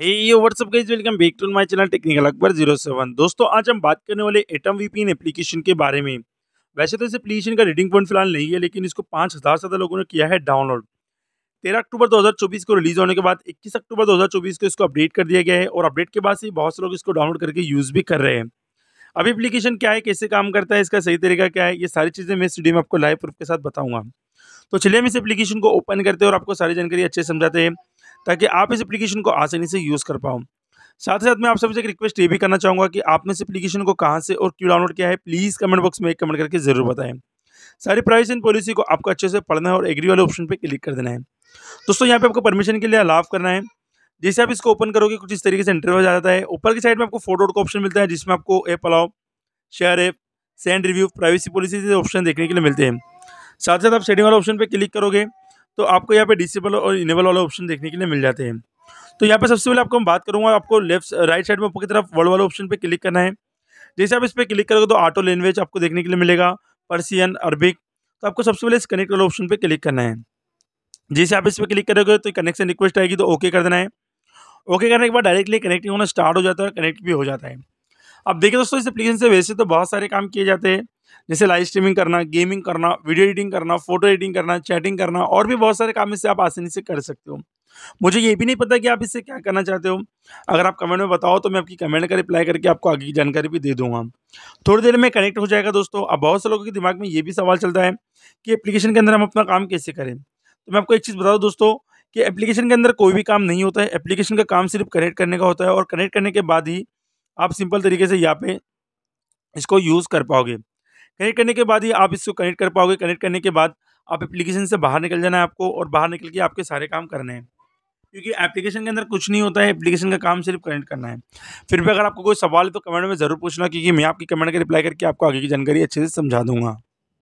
yo what's up guys welcome back to my channel technical Akbar zero seven दोस्तों आज हम बात करने वाले एटम वीपीएन एप्लीकेशन के बारे में वैसे तो इस एप्लीकेशन का रीडिंग पॉइंट फिलहाल नहीं है लेकिन इसको पाँच हज़ार से ज़्यादा लोगों ने किया है डाउनलोड तेरह अक्टूबर दो को रिलीज़ होने के बाद इक्कीस अक्टूबर दो को इसको अपडेट कर दिया गया है और अपडेट के बाद से बहुत से लोग इसको डाउनलोड करके यूज़ भी कर रहे हैं अभी एप्लीकेशन क्या है कैसे काम करता है इसका सही तरीका क्या है ये सारी चीज़ें मैं इस वीडियो में आपको लाइव प्रूफ के साथ बताऊँगा तो चलिए हम इस एप्लीकेशन को ओपन करते हैं और आपको सारी जानकारी अच्छे समझाते हैं ताकि आप इस एप्लीकेशन को आसानी से यूज़ कर पाओ साथ ही साथ मैं आप सभी से एक रिक्वेस्ट ये भी करना चाहूँगा कि आपने इस एप्लीकेशन को कहाँ से और क्यों डाउनलोड किया है प्लीज़ कमेंट बॉक्स में एक कमेंट करके ज़रूर बताएं सारी प्राइस एंड पॉलिसी को आपको अच्छे से पढ़ना है और एग्री वाले ऑप्शन पर क्लिक कर देना है दोस्तों यहाँ पर आपको परमिशन के लिए अलाव करना है जैसे आप इसको ओपन करोगे कुछ इस तरीके से इंटरव्यू आ जाता है ऊपर की साइड में आपको फोटो का ऑप्शन मिलता है जिसमें आपको ऐप अलाव share app send review privacy policy option देखने के लिए मिलते हैं साथ ही साथ आप सेटिंग वाले ऑप्शन पर क्लिक करोगे तो आपको यहाँ पे डिसेबल और इनेबल वाला ऑप्शन देखने के लिए मिल जाते हैं तो यहाँ पे सबसे पहले आपको हम बात करूँगा आपको लेफ्ट राइट साइड में ऊपर की तरफ वर्ड वाले ऑप्शन पे क्लिक करना है जैसे आप इस पर क्लिक करोगे तो ऑटो लैंग्वेज आपको देखने के लिए मिलेगा पर्सियन अरबिक तो आपको सबसे पहले इस कनेक्ट वाले ऑप्शन पर क्लिक करना है जैसे आप इस पर क्लिक करोगे तो कनेक्शन रिक्वेस्ट आएगी तो ओके कर देना है ओके करने के बाद डायरेक्टली कनेक्टिंग होना स्टार्ट हो जाता है कनेक्ट भी हो जाता है अब देखिए दोस्तों इस एप्लीकेशन से वैसे तो बहुत सारे काम किए जाते हैं जैसे लाइव स्ट्रीमिंग करना गेमिंग करना वीडियो एडिटिंग करना फोटो एडिटिंग करना चैटिंग करना और भी बहुत सारे काम इससे आप आसानी से कर सकते हो मुझे ये भी नहीं पता कि आप इससे क्या करना चाहते हो अगर आप कमेंट में बताओ तो मैं आपकी कमेंट का रिप्लाई करके आपको आगे की जानकारी भी दे दूंगा थोड़ी देर में कनेक्ट हो जाएगा दोस्तों अब बहुत से लोगों के दिमाग में ये भी सवाल चलता है कि एप्लीकेशन के अंदर हम अपना काम कैसे करें तो मैं आपको एक चीज़ बता दूँ दोस्तों कि एप्लीकेशन के अंदर कोई भी काम नहीं होता है एप्लीकेशन का काम सिर्फ कनेक्ट करने का होता है और कनेक्ट करने के बाद ही आप सिंपल तरीके से यहाँ पे इसको यूज़ कर पाओगे कनेक्ट करने के बाद ही आप इसको कनेक्ट कर पाओगे कनेक्ट करने के बाद आप एप्लीकेशन से बाहर निकल जाना है आपको और बाहर निकल के आपके सारे काम करने हैं क्योंकि एप्लीकेशन के अंदर कुछ नहीं होता है एप्लीकेशन का काम सिर्फ कनेक्ट करना है फिर भी अगर आपको कोई सवाल है तो कमेंट में ज़रूर पूछना क्योंकि मैं आपकी कमेंट का रिप्लाई करके आपको आगे की जानकारी अच्छे से समझा दूंगा